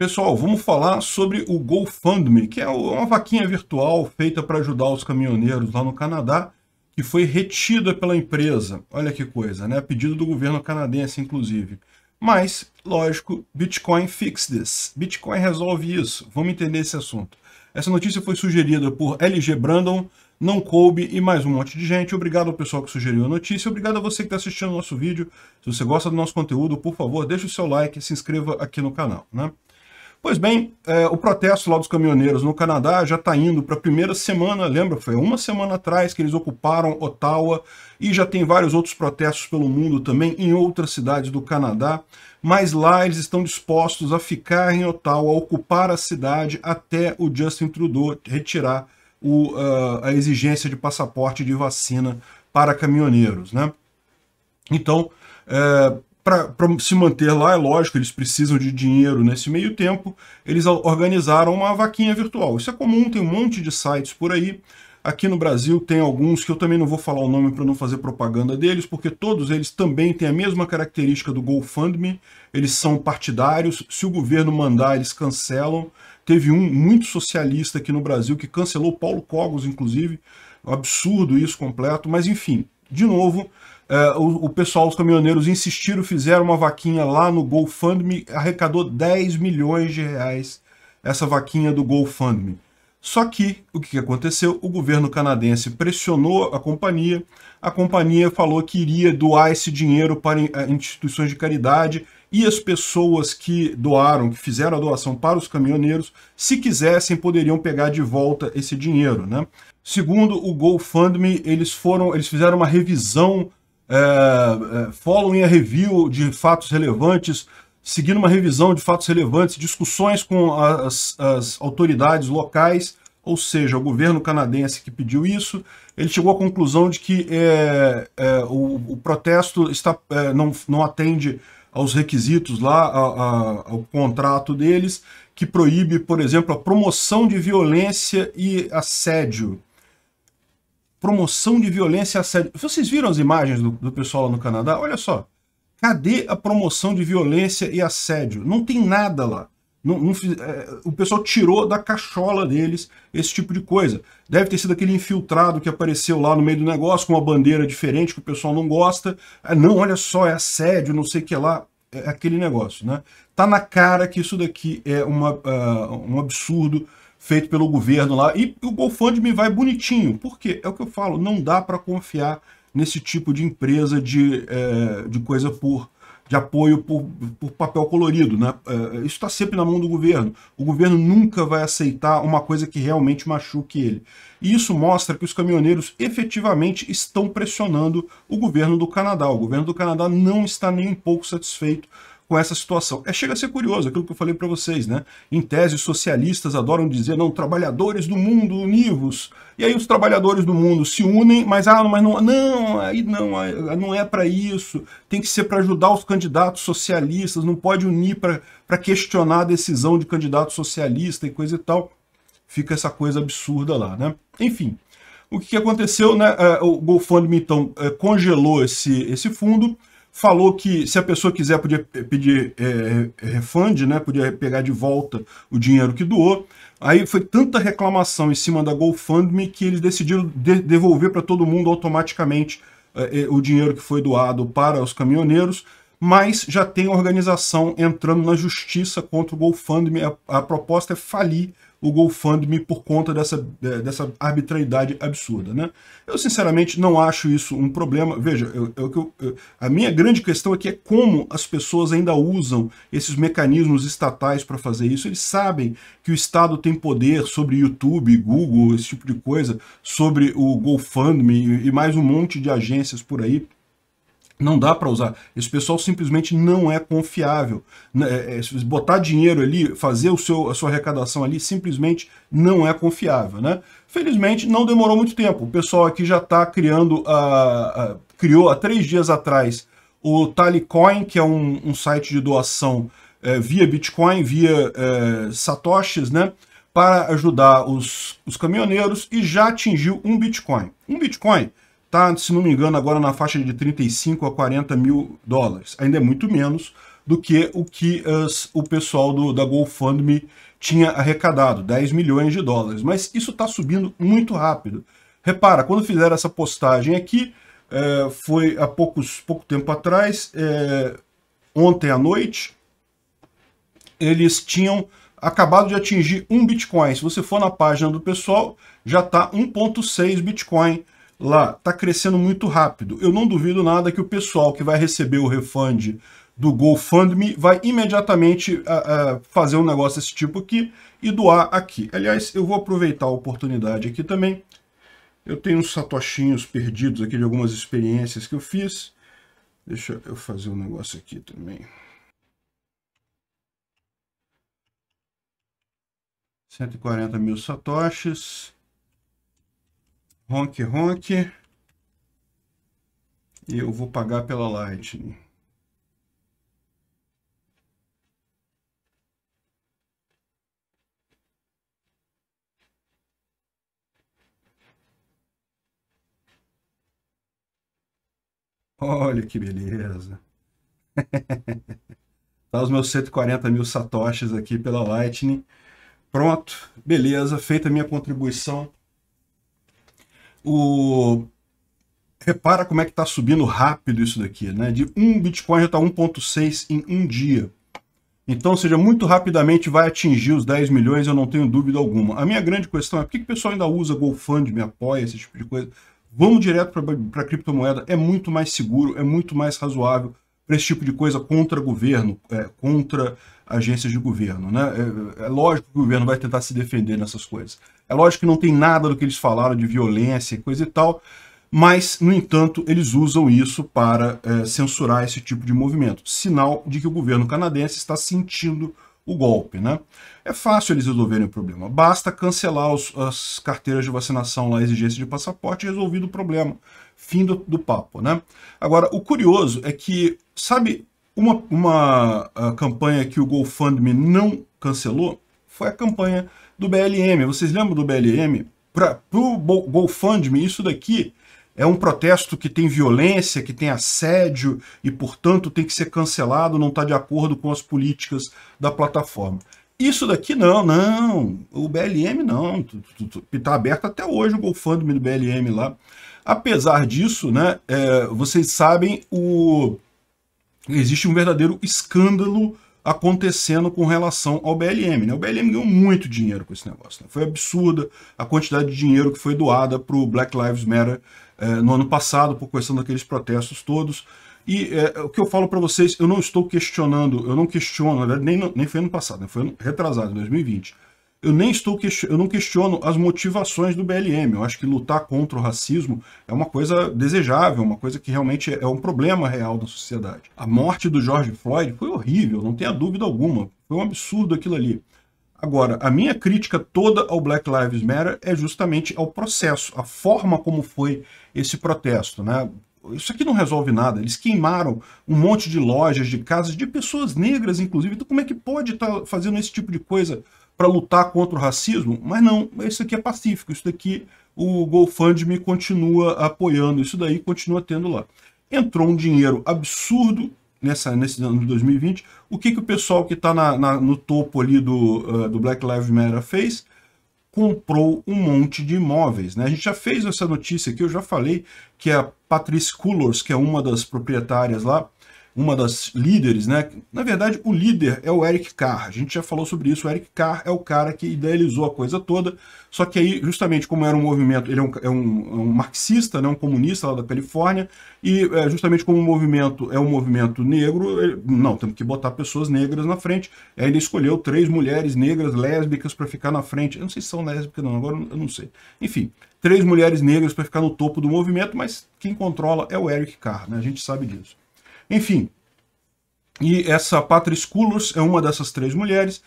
Pessoal, vamos falar sobre o GoFundMe, que é, é uma vaquinha virtual feita para ajudar os caminhoneiros lá no Canadá, que foi retida pela empresa. Olha que coisa, né? A pedido do governo canadense, inclusive. Mas, lógico, Bitcoin fix this. Bitcoin resolve isso. Vamos entender esse assunto. Essa notícia foi sugerida por LG Brandon, não coube e mais um monte de gente. Obrigado ao pessoal que sugeriu a notícia. Obrigado a você que está assistindo o nosso vídeo. Se você gosta do nosso conteúdo, por favor, deixe o seu like e se inscreva aqui no canal. Né? Pois bem, é, o protesto lá dos caminhoneiros no Canadá já está indo para a primeira semana, lembra? Foi uma semana atrás que eles ocuparam Ottawa e já tem vários outros protestos pelo mundo também, em outras cidades do Canadá, mas lá eles estão dispostos a ficar em Ottawa, a ocupar a cidade até o Justin Trudeau retirar o, uh, a exigência de passaporte de vacina para caminhoneiros, né? Então, uh, para se manter lá, é lógico, eles precisam de dinheiro nesse meio tempo, eles organizaram uma vaquinha virtual. Isso é comum, tem um monte de sites por aí. Aqui no Brasil tem alguns que eu também não vou falar o nome para não fazer propaganda deles, porque todos eles também têm a mesma característica do GoFundMe, eles são partidários, se o governo mandar eles cancelam. Teve um muito socialista aqui no Brasil que cancelou Paulo Cogos, inclusive, absurdo isso completo, mas enfim, de novo, Uh, o, o, pessoal, os caminhoneiros insistiram, fizeram uma vaquinha lá no GoFundMe, arrecadou 10 milhões de reais essa vaquinha do GoFundMe. Só que o que aconteceu? O governo canadense pressionou a companhia, a companhia falou que iria doar esse dinheiro para eh, instituições de caridade e as pessoas que doaram, que fizeram a doação para os caminhoneiros, se quisessem, poderiam pegar de volta esse dinheiro. Né? Segundo o GoFundMe, eles, foram, eles fizeram uma revisão é, é following a review de fatos relevantes, seguindo uma revisão de fatos relevantes, discussões com as, as autoridades locais, ou seja, o governo canadense que pediu isso, ele chegou à conclusão de que é, é, o, o, protesto está, é, não, não atende aos requisitos lá, a, a, ao contrato deles, que proíbe, por exemplo, a promoção de violência e assédio promoção de violência e assédio. Vocês viram as imagens do, do pessoal lá no Canadá? Olha só. Cadê a promoção de violência e assédio? Não tem nada lá. Não, não, é, o pessoal tirou da cachola deles esse tipo de coisa. Deve ter sido aquele infiltrado que apareceu lá no meio do negócio com uma bandeira diferente que o pessoal não gosta. É, não, olha só, é assédio, não sei o que lá. É, é aquele negócio, né? Tá na cara que isso daqui é uma, uh, um absurdo feito pelo governo lá. E o GoFundMe vai bonitinho. Por quê? É o que eu falo, não dá para confiar nesse tipo de empresa de, é, de coisa por de apoio por, por papel colorido. Né? É, isso está sempre na mão do governo. O governo nunca vai aceitar uma coisa que realmente machuque ele. E isso mostra que os caminhoneiros efetivamente estão pressionando o governo do Canadá. O governo do Canadá não está nem um pouco satisfeito com essa situação. É, chega a ser curioso aquilo que eu falei para vocês, né? Em tese, os socialistas adoram dizer, não, trabalhadores do mundo, univos. E aí os trabalhadores do mundo se unem, mas, ah, mas não, não aí não, não é para isso. Tem que ser para ajudar os candidatos socialistas, não pode unir para questionar a decisão de candidato socialista e coisa e tal. Fica essa coisa absurda lá, né? Enfim, o que aconteceu, né? É, o GoFundMe, então, é, congelou esse, esse fundo falou que se a pessoa quiser podia pedir é, é, é, refund, né, podia pegar de volta o dinheiro que doou. Aí foi tanta reclamação em cima da GoFundMe que eles decidiram de devolver para todo mundo automaticamente é, é, o dinheiro que foi doado para os caminhoneiros, mas já tem organização entrando na justiça contra o GoFundMe. A, a proposta é falir o GoFundMe por conta dessa, é, dessa arbitrariedade absurda. Né? Eu, sinceramente, não acho isso um problema. Veja, eu, eu, eu, a minha grande questão aqui é como as pessoas ainda usam esses mecanismos estatais para fazer isso. Eles sabem que o Estado tem poder sobre YouTube, Google, esse tipo de coisa, sobre o GoFundMe e mais um monte de agências por aí. Não dá para usar. Esse pessoal simplesmente não é confiável. Né, é, é, botar dinheiro ali, fazer o seu, a sua arrecadação ali, simplesmente não é confiável. Né? Felizmente, não demorou muito tempo. O pessoal aqui já está criando, a, a, criou há três dias atrás o Talicoin, que é um, um site de doação é, via Bitcoin, via é, satoshis, né? para ajudar os, os caminhoneiros e já atingiu um Bitcoin. Um Bitcoin Tá, se não me engano, agora na faixa de 35 a 40 mil dólares. Ainda é muito menos do que o que as, o pessoal do, da GoFundMe tinha arrecadado, 10 milhões de dólares. Mas isso está subindo muito rápido. Repara, quando fizeram essa postagem aqui, é, foi há poucos, pouco tempo atrás, é, ontem à noite, eles tinham acabado de atingir um Bitcoin. Se você for na página do pessoal, já está 1.6 Bitcoin lá está crescendo muito rápido. Eu não duvido nada que o pessoal que vai receber o refund do GoFundMe vai imediatamente uh, uh, fazer um negócio desse tipo aqui e doar aqui. Aliás, eu vou aproveitar a oportunidade aqui também. Eu tenho uns satoshinhos perdidos aqui de algumas experiências que eu fiz. Deixa eu fazer um negócio aqui também. 140 mil satoshis. Ronk Ronk. E eu vou pagar pela Lightning. Olha que beleza. tá os meus 140 mil satoshis aqui pela Lightning. Pronto, beleza, feita a minha contribuição. O... Repara como é que está subindo rápido isso daqui, né? De um Bitcoin já está 1.6 em um dia. Então, seja, muito rapidamente vai atingir os 10 milhões, eu não tenho dúvida alguma. A minha grande questão é por que, que o pessoal ainda usa GoFundMe, apoia, esse tipo de coisa? Vamos direto para a criptomoeda, é muito mais seguro, é muito mais razoável para esse tipo de coisa contra governo, é, contra agências de governo. Né? É, é, é lógico que o governo vai tentar se defender nessas coisas. É lógico que não tem nada do que eles falaram de violência e coisa e tal, mas, no entanto, eles usam isso para é, censurar esse tipo de movimento. Sinal de que o governo canadense está sentindo o golpe. Né? É fácil eles resolverem o problema. Basta cancelar os, as carteiras de vacinação lá, exigência de passaporte, e resolvido o problema. Fim do, do papo. Né? Agora, o curioso é que, sabe, uma, uma campanha que o GoFundMe não cancelou foi a campanha do BLM. Vocês lembram do BLM? Para o GoFundMe, isso daqui é um protesto que tem violência, que tem assédio e, portanto, tem que ser cancelado, não está de acordo com as políticas da plataforma. Isso daqui não, não. O BLM não. Está aberto até hoje o GoFundMe do BLM lá. Apesar disso, né, é, vocês sabem, o... existe um verdadeiro escândalo acontecendo com relação ao BLM. Né? O BLM ganhou muito dinheiro com esse negócio. Né? Foi absurda a quantidade de dinheiro que foi doada para o Black Lives Matter eh, no ano passado, por questão daqueles protestos todos. E eh, o que eu falo para vocês, eu não estou questionando, eu não questiono, nem, nem foi ano passado, né? foi ano retrasado, 2020 eu nem estou eu não questiono as motivações do BLM. Eu acho que lutar contra o racismo é uma coisa desejável, uma coisa que realmente é um problema real da sociedade. A morte do George Floyd foi horrível, não tenha dúvida alguma. Foi um absurdo aquilo ali. Agora, a minha crítica toda ao Black Lives Matter é justamente ao processo, a forma como foi esse protesto, né? isso aqui não resolve nada. Eles queimaram um monte de lojas, de casas, de pessoas negras, inclusive. Então, como é que pode estar tá fazendo esse tipo de coisa para lutar contra o racismo, mas não, isso aqui é pacífico, isso daqui o GoFundMe continua apoiando, isso daí continua tendo lá. Entrou um dinheiro absurdo nessa, nesse ano de 2020, o que, que o pessoal que está no topo ali do, uh, do Black Lives Matter fez? Comprou um monte de imóveis. Né? A gente já fez essa notícia aqui, eu já falei que a Patrice Cullors, que é uma das proprietárias lá, uma das líderes, né? Na verdade, o líder é o Eric Carr. A gente já falou sobre isso. O Eric Carr é o cara que idealizou a coisa toda. Só que aí, justamente como era um movimento, ele é um, é um, é um marxista, né? Um comunista lá da Califórnia. E é, justamente como o movimento é um movimento negro, ele, não, temos que botar pessoas negras na frente. Aí ele escolheu três mulheres negras lésbicas para ficar na frente. Eu não sei se são lésbicas, não. Agora eu não sei. Enfim, três mulheres negras para ficar no topo do movimento, mas quem controla é o Eric Carr, né? A gente sabe disso. Enfim, e essa Patrice Cullors é uma dessas três mulheres,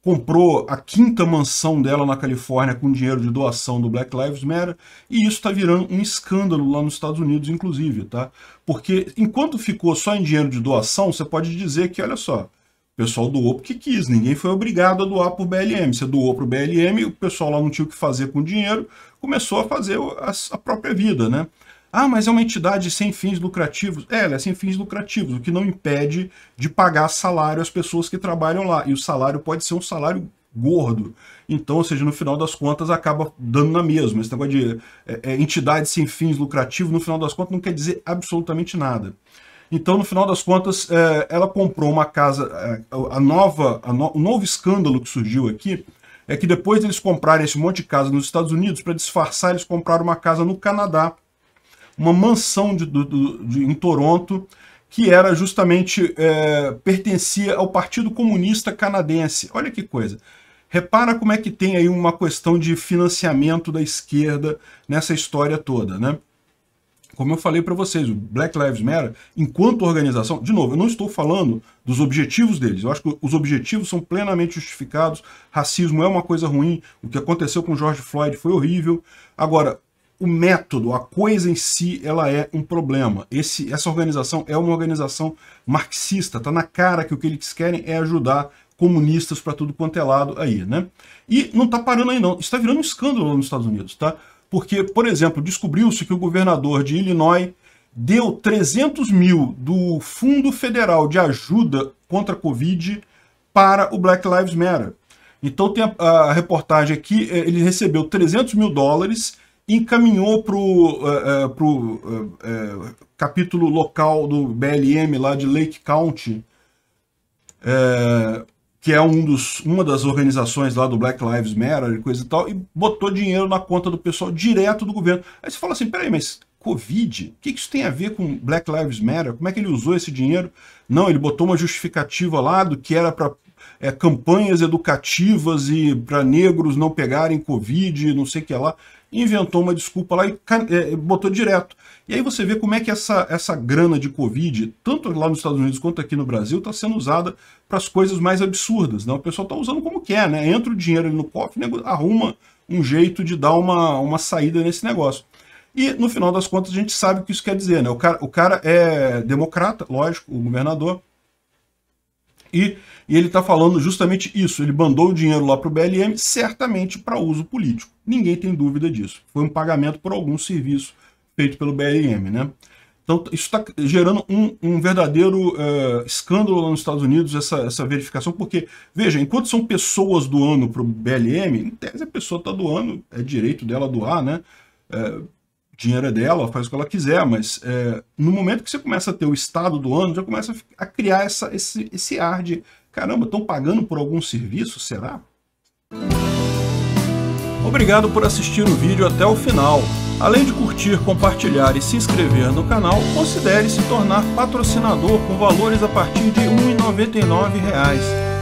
comprou a quinta mansão dela na Califórnia com dinheiro de doação do Black Lives Matter, e isso está virando um escândalo lá nos Estados Unidos, inclusive, tá? Porque enquanto ficou só em dinheiro de doação, você pode dizer que, olha só, o pessoal doou porque quis, ninguém foi obrigado a doar o BLM. Você doou para o BLM, o pessoal lá não tinha o que fazer com o dinheiro, começou a fazer a própria vida, né? Ah, mas é uma entidade sem fins lucrativos. É, ela é sem fins lucrativos, o que não impede de pagar salário às pessoas que trabalham lá. E o salário pode ser um salário gordo. Então, ou seja, no final das contas, acaba dando na mesma. Esse negócio de é, é, entidade sem fins lucrativos, no final das contas, não quer dizer absolutamente nada. Então, no final das contas, é, ela comprou uma casa. A, é, a nova, a no, o novo escândalo que surgiu aqui é que depois deles comprarem esse monte de casa nos Estados Unidos, para disfarçar, eles compraram uma casa no Canadá uma mansão de, de, de, em Toronto que era justamente, é, pertencia ao Partido Comunista Canadense. Olha que coisa. Repara como é que tem aí uma questão de financiamento da esquerda nessa história toda, né? Como eu falei para vocês, o Black Lives Matter, enquanto organização, de novo, eu não estou falando dos objetivos deles, eu acho que os objetivos são plenamente justificados, racismo é uma coisa ruim, o que aconteceu com George Floyd foi horrível. Agora, o método, a coisa em si, ela é um problema. Esse, essa organização é uma organização marxista, tá na cara que o que eles querem é ajudar comunistas para tudo quanto é lado aí, né? E não está parando aí não, está virando um escândalo nos Estados Unidos, tá? Porque, por exemplo, descobriu-se que o governador de Illinois deu 300 mil do Fundo Federal de Ajuda contra a Covid para o Black Lives Matter. Então tem a, a reportagem aqui, eh, ele recebeu 300 mil dólares encaminhou para o uh, eh, uh, eh, uh, eh, uh, capítulo local do BLM lá de Lake County, que é um dos, uma das organizações lá do Black Lives Matter e coisa e tal, e botou dinheiro na conta do pessoal direto do governo. Aí você fala assim, peraí, mas Covid, o que isso tem a ver com Black Lives Matter? Como é que ele usou esse dinheiro? Não, ele botou uma justificativa lá do que era para é, campanhas educativas e para negros não pegarem Covid, não sei o que lá inventou uma desculpa lá e é, botou direto. E aí você vê como é que essa, essa grana de Covid, tanto lá nos Estados Unidos quanto aqui no Brasil, está sendo usada para as coisas mais absurdas. Né? O pessoal está usando como quer, né? Entra o dinheiro no cofre, né? arruma um jeito de dar uma, uma saída nesse negócio. E, no final das contas, a gente sabe o que isso quer dizer. Né? O, cara, o cara é democrata, lógico, o governador, e, e ele está falando justamente isso. Ele mandou o dinheiro lá para o BLM, certamente para uso político. Ninguém tem dúvida disso. Foi um pagamento por algum serviço feito pelo BLM, né? Então, isso está gerando um, um verdadeiro uh, escândalo lá nos Estados Unidos, essa, essa verificação, porque, veja, enquanto são pessoas doando para o BLM, em tese a pessoa está doando, é direito dela doar, né? Uh, o dinheiro é dela, ela faz o que ela quiser, mas é, no momento que você começa a ter o estado do ano, já começa a criar essa, esse, esse ar de caramba, estão pagando por algum serviço, será? Obrigado por assistir o vídeo até o final. Além de curtir, compartilhar e se inscrever no canal, considere se tornar patrocinador com valores a partir de R$ 1,99